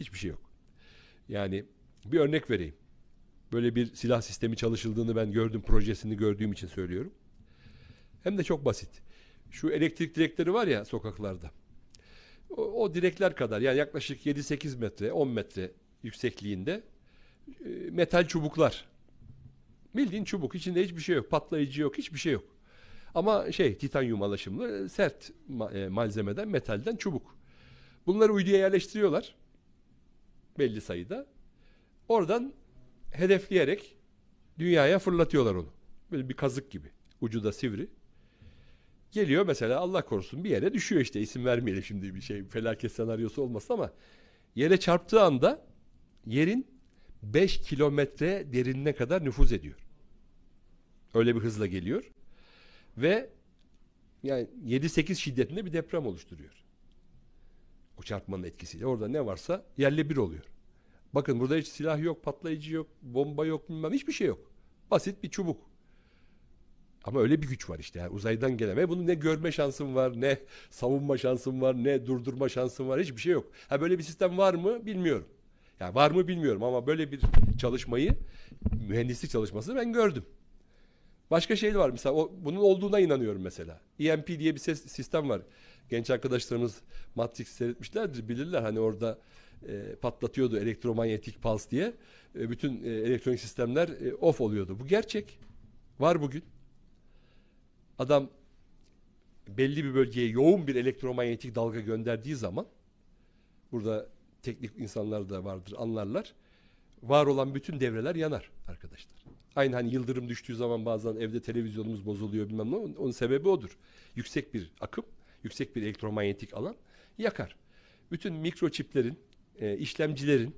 Hiçbir şey yok. Yani bir örnek vereyim. Böyle bir silah sistemi çalışıldığını ben gördüm, projesini gördüğüm için söylüyorum. Hem de çok basit. Şu elektrik direkleri var ya sokaklarda. O, o direkler kadar yani yaklaşık 7-8 metre, 10 metre yüksekliğinde e, metal çubuklar. Bildiğin çubuk. içinde hiçbir şey yok. Patlayıcı yok. Hiçbir şey yok. Ama şey titanyum alaşımlı sert ma- e, malzemeden, metalden çubuk. Bunları uyduya yerleştiriyorlar belli sayıda. Oradan hedefleyerek dünyaya fırlatıyorlar onu. Böyle bir kazık gibi. Ucu da sivri. Geliyor mesela Allah korusun bir yere düşüyor işte isim vermeyelim şimdi bir şey felaket senaryosu olmasa ama yere çarptığı anda yerin 5 kilometre derinine kadar nüfuz ediyor. Öyle bir hızla geliyor. Ve yani 7-8 şiddetinde bir deprem oluşturuyor. O çarpmanın etkisiyle. Orada ne varsa yerle bir oluyor. Bakın burada hiç silah yok, patlayıcı yok, bomba yok, bilmem hiçbir şey yok. Basit bir çubuk. Ama öyle bir güç var işte. Yani uzaydan gelen ve bunu ne görme şansım var, ne savunma şansım var, ne durdurma şansım var. Hiçbir şey yok. Ha böyle bir sistem var mı bilmiyorum. Ya yani var mı bilmiyorum ama böyle bir çalışmayı, mühendislik çalışması ben gördüm. Başka şey var mesela o, bunun olduğuna inanıyorum mesela. EMP diye bir ses, sistem var genç arkadaşlarımız Matrix seyretmişlerdir bilirler hani orada e, patlatıyordu elektromanyetik pals diye. E, bütün e, elektronik sistemler e, off oluyordu. Bu gerçek. Var bugün. Adam belli bir bölgeye yoğun bir elektromanyetik dalga gönderdiği zaman burada teknik insanlar da vardır anlarlar. Var olan bütün devreler yanar arkadaşlar. Aynı hani yıldırım düştüğü zaman bazen evde televizyonumuz bozuluyor bilmem ne onun sebebi odur. Yüksek bir akım yüksek bir elektromanyetik alan yakar. Bütün mikroçiplerin, e, işlemcilerin